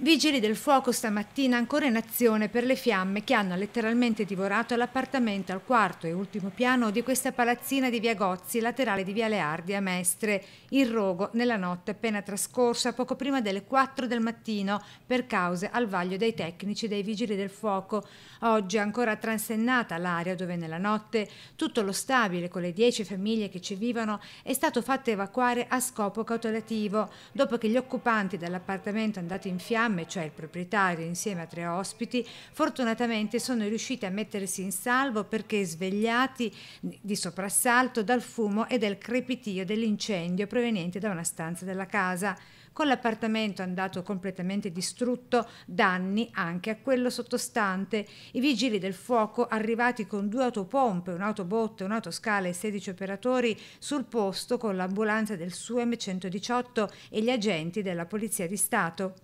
Vigili del fuoco stamattina ancora in azione per le fiamme che hanno letteralmente divorato l'appartamento al quarto e ultimo piano di questa palazzina di via Gozzi, laterale di via Leardi a Mestre, in rogo nella notte appena trascorsa, poco prima delle 4 del mattino, per cause al vaglio dei tecnici dei vigili del fuoco. Oggi è ancora transennata l'area dove nella notte tutto lo stabile con le 10 famiglie che ci vivono è stato fatto evacuare a scopo cautelativo, dopo che gli occupanti dell'appartamento andati in fiamme falegname, cioè il proprietario insieme a tre ospiti, fortunatamente sono riusciti a mettersi in salvo perché svegliati di soprassalto dal fumo e dal crepitio dell'incendio proveniente da una stanza della casa con l'appartamento andato completamente distrutto, danni anche a quello sottostante. I vigili del fuoco, arrivati con due autopompe, un'autobotte, un'autoscala e 16 operatori, sul posto con l'ambulanza del SUEM 118 e gli agenti della Polizia di Stato.